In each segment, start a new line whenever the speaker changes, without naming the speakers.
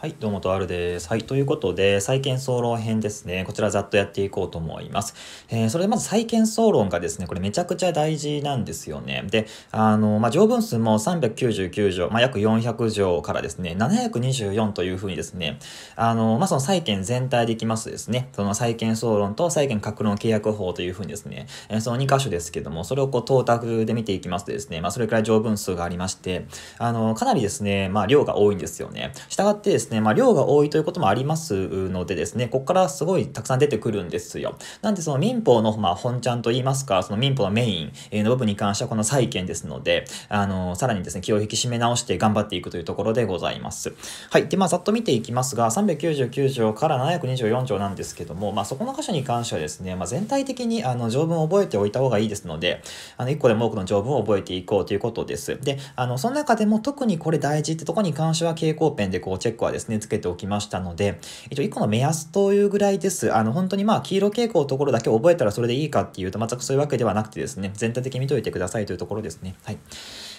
はい、どうもとあるです。はい、ということで、再建総論編ですね。こちらざっとやっていこうと思います。えー、それでまず再建総論がですね、これめちゃくちゃ大事なんですよね。で、あの、まあ、条文数も399条、まあ、約400条からですね、724というふうにですね、あの、まあ、その債権全体でいきますですね、その債権総論と債権格論契約法というふうにですね、えー、その2箇所ですけども、それをこう、到達で見ていきますとですね、まあ、それくらい条文数がありまして、あの、かなりですね、まあ、量が多いんですよね。従ってですねですね、まあ、量が多いということもありますのでですね、ここからすごいたくさん出てくるんですよ。なんでその民法の、まあ、本ちゃんといいますか、その民法のメインの部分に関してはこの債権ですので、あの、さらにですね、気を引き締め直して頑張っていくというところでございます。はい。で、まあ、ざっと見ていきますが、399条から724条なんですけども、まあ、そこの箇所に関してはですね、まあ、全体的にあの条文を覚えておいた方がいいですので、あの、1個でも多くの条文を覚えていこうということです。で、あの、その中でも特にこれ大事ってとこに関しては、蛍光ペンでこう、チェックはですねですね、つけておきましたので、一応1個の目安というぐらいです。あの、本当にまあ、黄色傾向のところだけ覚えたらそれでいいかっていうと、全くそういうわけではなくてですね、全体的に見といてくださいというところですね。はい。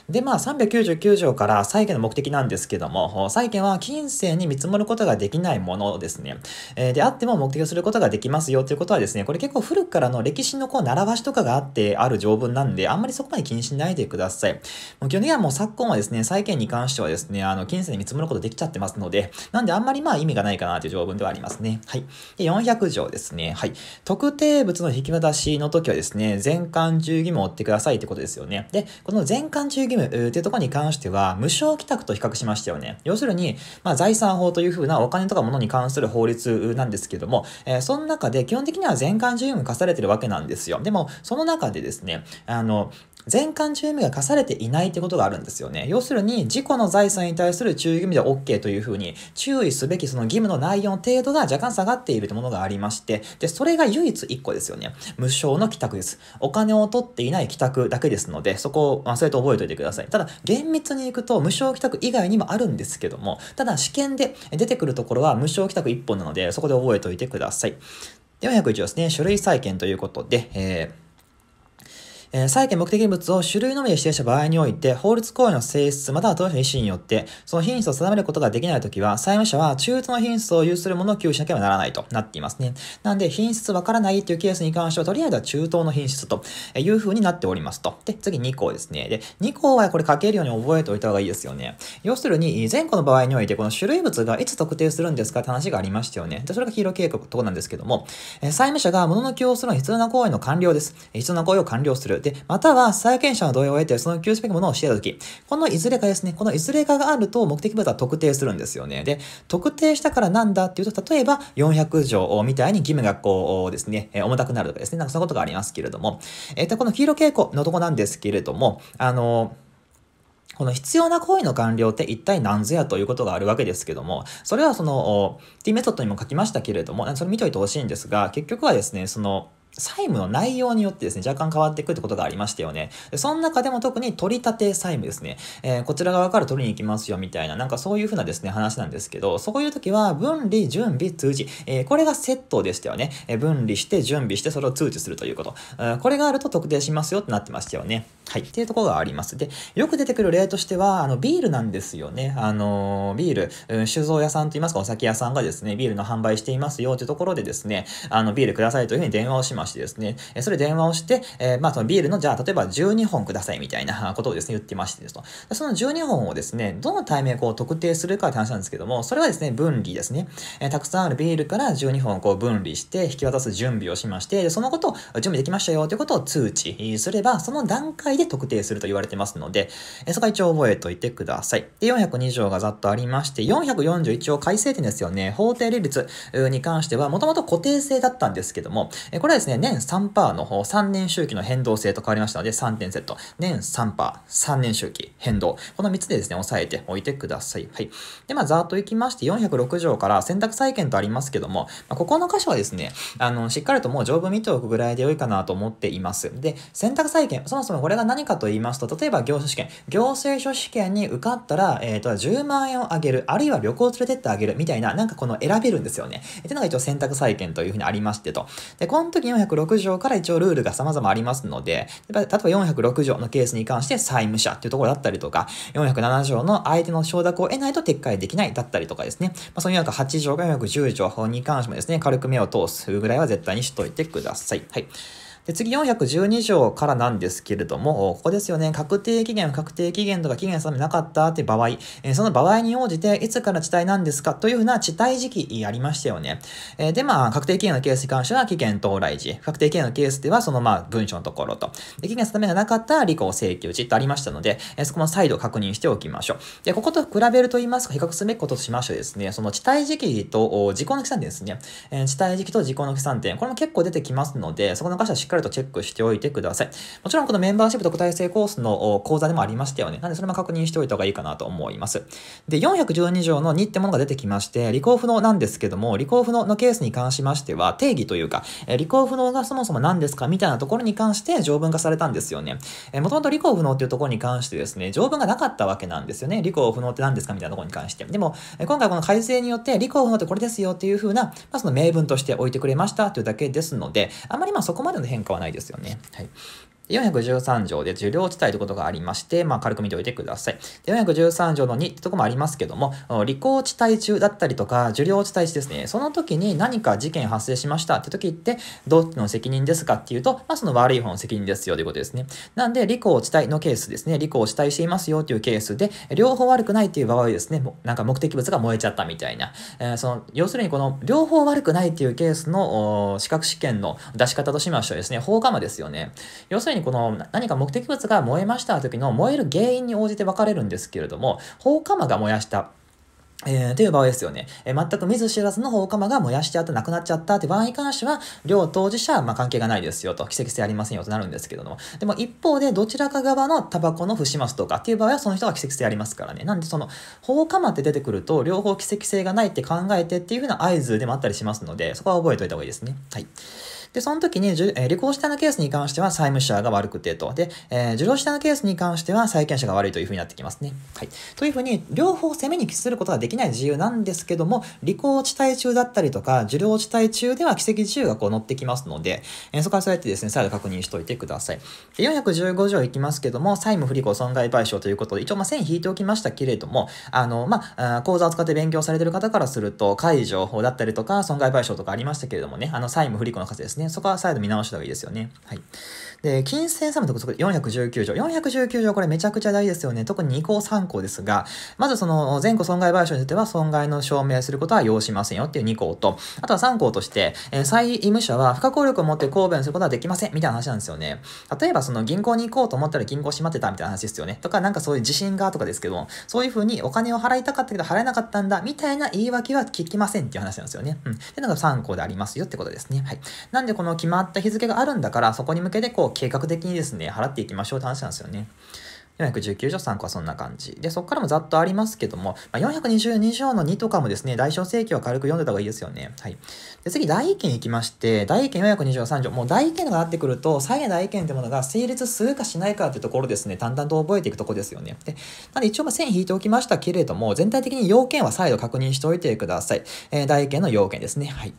で、まあ、399条から債権の目的なんですけども、債権は金銭に見積もることができないものですね。えー、であっても目的をすることができますよということはですね、これ結構古くからの歴史のこう習わしとかがあってある条文なんで、あんまりそこまで気にしないでください。もう基本的にはもう昨今はですね、債権に関してはですね、あの、金銭に見積もることできちゃってますので、なんであんまりまあ意味がないかなという条文ではありますね。はい。で、400条ですね。はい。特定物の引き渡しの時はですね、全館中義務を追ってくださいってことですよね。で、この全館中義務ムっていうところに関しては、無償帰宅と比較しましたよね。要するに、まあ、財産法というふうなお金とか物に関する法律なんですけども、えー、その中で基本的には全館自由務課されてるわけなんですよ。でも、その中でですね、あの、全館注意義務が課されていないってことがあるんですよね。要するに、自己の財産に対する注意義務で OK というふうに、注意すべきその義務の内容の程度が若干下がっているというものがありまして、で、それが唯一1個ですよね。無償の帰宅です。お金を取っていない帰宅だけですので、そこを忘れて覚えておいてください。ただ、厳密に行くと、無償帰宅以外にもあるんですけども、ただ、試験で出てくるところは無償帰宅1本なので、そこで覚えておいてください。401ですね、書類再建ということで、えーえー、債権目的物を種類のみで指定した場合において、法律行為の性質または当事の意思によって、その品質を定めることができないときは、債務者は中途の品質を有するものを給付しなければならないとなっていますね。なんで、品質わからないというケースに関しては、とりあえずは中東の品質という風になっておりますと。で、次2項ですね。で、2項はこれ書けるように覚えておいた方がいいですよね。要するに、前項の場合において、この種類物がいつ特定するんですかって話がありましたよね。で、それが黄色画のとこなんですけども、債務者が物の供をするのは必要な行為の完了です。必要な行為を完了する。で、または債権者の同意を得て、その給付すべきものを知りたとき、このいずれかですね、このいずれかがあると目的物は特定するんですよね。で、特定したからなんだっていうと、例えば400条みたいに義務がこうですね、重たくなるとかですね、なんかそういうことがありますけれども、えっ、ー、と、この黄色傾向のとこなんですけれども、あのーこの必要な行為の完了って一体何ぞやということがあるわけですけども、それはその、T メソッドにも書きましたけれども、それ見といてほしいんですが、結局はですね、その、債務の内容によってですね、若干変わってくるってことがありましたよね。その中でも特に取り立て債務ですね、えー、こちら側から取りに行きますよみたいな、なんかそういうふうなですね、話なんですけど、そういう時は分離、準備、通知、えー、これがセットでしたよね。えー、分離して、準備して、それを通知するということ。これがあると特定しますよってなってましたよね。はい。っていうところがあります。で、よく出てくる例としては、あの、ビールなんですよね。あの、ビール、うん、酒造屋さんといいますか、お酒屋さんがですね、ビールの販売していますよってところでですね、あの、ビールくださいというふうに電話をしました。してですね、えそれ電話をして、えまあそのビールのじゃあ例えば12本くださいみたいな ことをですね、言ってましてですと。その12本をですね、どのタイミングを特定するかって話なんですけども、それはですね、分離ですね。えたくさんあるビールから12本こう分離して引き渡す準備をしまして、そのことを準備できましたよということを通知すれば、その段階で特定すると言われてますので、えそこは一応覚えておいてください。で、402条がざっとありまして、441条改正点ですよね。法定利率に関しては、もともと固定性だったんですけども、これはですね、年3%の方、3年周期の変動性と変わりましたので、3点セット。年3%、3年周期、変動。この3つでですね、押さえておいてください。はい。で、まあ、ざーっといきまして、406条から選択債権とありますけども、まあ、ここの箇所はですね、あの、しっかりともう条文見ておくぐらいで良いかなと思っています。で、選択債権、そもそもこれが何かと言いますと、例えば行政試験、行政書試験に受かったら、えっ、ー、と、10万円をあげる、あるいは旅行を連れてってあげるみたいな、なんかこの選べるんですよね。っていうのが一応選択債権というふうにありましてと。で、この時406条から一応ルールが様々ありますので、例えば406条のケースに関して債務者っていうところだったりとか、407条の相手の承諾を得ないと撤回できないだったりとかですね、まあ、その408条から410条に関してもですね、軽く目を通すぐらいは絶対にしといてください。はい。で次412条からなんですけれども、ここですよね、確定期限、不確定期限とか期限定めなかったって場合、えその場合に応じて、いつから遅滞なんですかというふうな遅滞時期ありましたよね。えで、まあ、確定期限のケースに関しては期限到来時、不確定期限のケースではそのまあ文書のところと、で期限定めがなかったら、履行請求時とありましたので、えそこも再度確認しておきましょう。で、ここと比べると言いますか、比較すべきこととしましてですね、その遅滞時期と時効の期算点ですね、え遅滞時期と時効の期算点、これも結構出てきますので、そこの箇所はしっかりりとチェックしておいてください。もちろんこのメンバーシップ特待生コースの講座でもありましたよね。なんでそれも確認しておいた方がいいかなと思います。で、412条の2ってものが出てきまして、履行不能なんですけども、履行不能のケースに関しましては、定義というか、え履行不能がそもそも何ですかみたいなところに関して条文化されたんですよね。えもともと履行不能っていうところに関してですね、条文がなかったわけなんですよね。履行不能って何ですかみたいなところに関して。でも、え今回この改正によって、履行不能ってこれですよっていう風な、まあ、その名分として置いてくれましたというだけですので、あまりまあそこまでの変化はないですよね。はい413条で受領地帯ということがありまして、まあ、軽く見ておいてください。で、413条の2ってとこもありますけども、履行地帯中だったりとか、受領地帯中ですね、その時に何か事件発生しましたって時って、どっちの責任ですかっていうと、まあ、その悪い方の責任ですよということですね。なんで、履行地帯のケースですね、履行地帯していますよっていうケースで、両方悪くないっていう場合ですね、なんか目的物が燃えちゃったみたいな、えー、その、要するにこの、両方悪くないっていうケースの資格試験の出し方としましてはですね、放課間ですよね。要するににこの何か目的物が燃えました時の燃える原因に応じて分かれるんですけれども、放火魔が燃やしたえー、という場合ですよね。えー、全く見ず知らずの放火魔が燃やしちゃって亡くなっちゃったって場合に関しては、両当事者はまあ関係がないですよと、奇跡性ありませんよとなるんですけれども、でも一方でどちらか側のタバコの不始末とかっていう場合はその人が奇跡性ありますからね。なんでその放火魔って出てくると、両方奇跡性がないって考えてっていう風な合図でもあったりしますので、そこは覚えておいた方がいいですね。はい。で、その時に、えー、履行たのケースに関しては債務者が悪くてと。で、えー、受領たのケースに関しては債権者が悪いというふうになってきますね。はい。というふうに、両方攻めに帰することができない自由なんですけども、履行地帯中だったりとか、受領地帯中では奇跡自由がこう乗ってきますので、えー、そこはそうやってですね、再度確認しておいてください。で、415条いきますけども、債務不履行損害賠償ということで、一応ま線引いておきましたけれども、あの、まあ、講座を使って勉強されてる方からすると、解除法だったりとか、損害賠償とかありましたけれどもね、あの、債務不履行の数ですね、ね。そこは再度見直した方がいいですよね。はい。で、金銭差の特則419条。419条これめちゃくちゃ大事ですよね。特に2項3項ですが、まずその前個損害賠償については損害の証明することは要しませんよっていう2項と、あとは3項として、えー、再務者は不可抗力を持って抗弁することはできませんみたいな話なんですよね。例えばその銀行に行こうと思ったら銀行閉まってたみたいな話ですよね。とか、なんかそういう自信がとかですけど、そういうふうにお金を払いたかったけど払えなかったんだみたいな言い訳は聞きませんっていう話なんですよね。うん。っていうのが3項でありますよってことですね。はい。なんでこの決まった日付があるんだから、そこに向けてこう計画的にですね、払っていきましょうって話なんですよね。419条3項はそんな感じ。で、そこからもざっとありますけども、まあ、422条の2とかもですね、代償請求は軽く読んでた方がいいですよね。はい。で、次、代意見行きまして、代意見420条3条、もう代意見がなってくると、債務代意見ってものが成立するかしないかってところですね、淡々と覚えていくところですよね。で、なんで一応まあ線引いておきましたけれども、全体的に要件は再度確認しておいてください。えー、代意見の要件ですね。はい。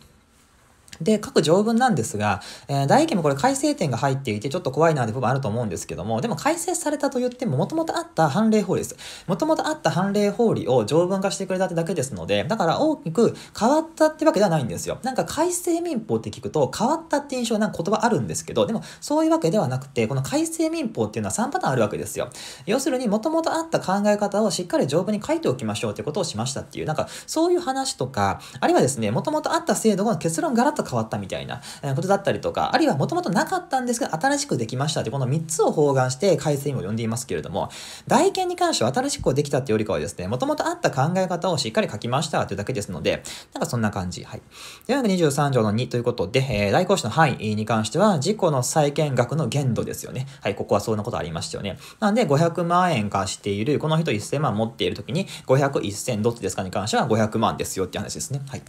で、各条文なんですが、えー、大義もこれ改正点が入っていて、ちょっと怖いなって部分あると思うんですけども、でも改正されたと言っても、もともとあった判例法理です。もともとあった判例法理を条文化してくれたってだけですので、だから大きく変わったってわけではないんですよ。なんか改正民法って聞くと、変わったって印象なんか言葉あるんですけど、でもそういうわけではなくて、この改正民法っていうのは3パターンあるわけですよ。要するに、もともとあった考え方をしっかり条文に書いておきましょうってことをしましたっていう、なんかそういう話とか、あるいはですね、もともとあった制度が結論ガラッと変わったみたいなことだったりとか、あるいはもともとなかったんですけど、新しくできましたって、この3つを包含して改正にも呼んでいますけれども、代券に関しては新しくできたってよりかはですね、もともとあった考え方をしっかり書きましたというだけですので、なんかそんな感じ。はい。では、23条の2ということで、えー、代行詞の範囲に関しては、自己の債権額の限度ですよね。はい、ここはそんなことありましたよね。なんで、500万円貸している、この人1000万持っているときに、500、1000どっちですかに関しては500万ですよって話ですね。はい。っ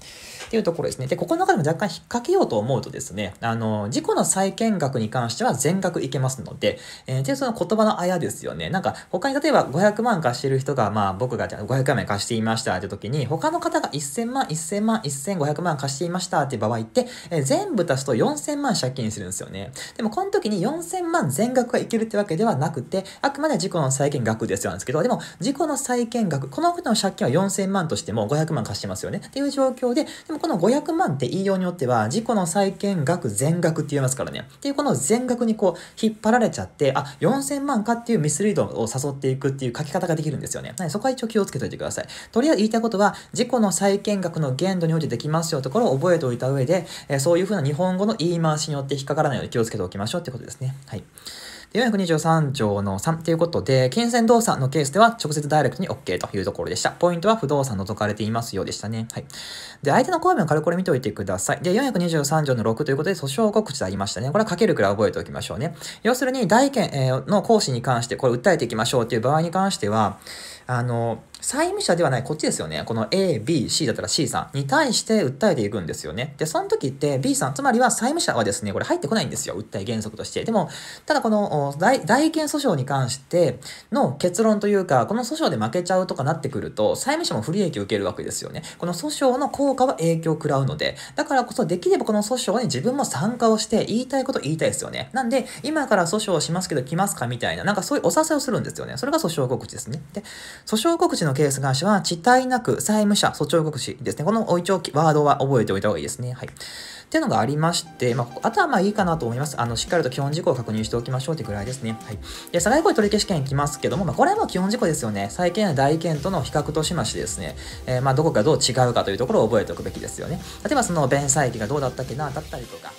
ていうところですね。で、ここの中でも若干引っかけようと思うとですね、あの、自己の債権額に関しては全額いけますので、えー、で、その言葉のあやですよね。なんか、他に例えば500万貸してる人が、まあ、僕がじゃあ500万貸していましたって時に、他の方が1000万、1000万、1500万貸していましたって場合って、えー、全部足すと4000万借金するんですよね。でも、この時に4000万全額がいけるってわけではなくて、あくまで自己の債権額ですよなんですけど、でも、自己の債権額、この人の借金は4000万としても500万貸してますよねっていう状況で、でもこの500万って言いようによっては、は自己の債権額全額って言いますからね。っていうこの全額にこう引っ張られちゃって、あ、4000万かっていうミスリードを誘っていくっていう書き方ができるんですよね。そこは一応気をつけておいてください。とりあえず言いたいことは、自己の債権額の限度においてできますよところを覚えておいた上で、えそういうふうな日本語の言い回しによって引っかからないように気をつけておきましょうってことですね。はい。423条の3ということで、金銭動作のケースでは直接ダイレクトに OK というところでした。ポイントは不動産除かれていますようでしたね。はい。で、相手の公務を軽くこれ見ておいてください。で、423条の6ということで、訴訟告知とありましたね。これはかけるくらい覚えておきましょうね。要するに、代権の行使に関して、これ訴えていきましょうという場合に関しては、あの、債務者ではない、こっちですよね。この A、B、C だったら C さんに対して訴えていくんですよね。で、その時って B さん、つまりは債務者はですね、これ入ってこないんですよ。訴え原則として。でも、ただこの代権訴訟に関しての結論というか、この訴訟で負けちゃうとかなってくると、債務者も不利益を受けるわけですよね。この訴訟の効果は影響を食らうので、だからこそできればこの訴訟に自分も参加をして言いたいこと言いたいですよね。なんで、今から訴訟しますけど来ますかみたいな、なんかそういうお誘いをするんですよね。それが訴訟告知ですね。で、訴訟告知ののケース会社は、遅滞なく債務者、訴訟告知ですね。この一応ワードは覚えておいた方がいいですね。はい。っていうのがありまして、まあ、あとはまあいいかなと思います。あの、しっかりと基本事項を確認しておきましょうってぐらいですね。はい。で、再来雇取消権いきますけども、まあ、これはも基本事項ですよね。債権や代権との比較としましてですね、えー、まあ、どこがどう違うかというところを覚えておくべきですよね。例えば、その弁済期がどうだったっけな、だったりとか。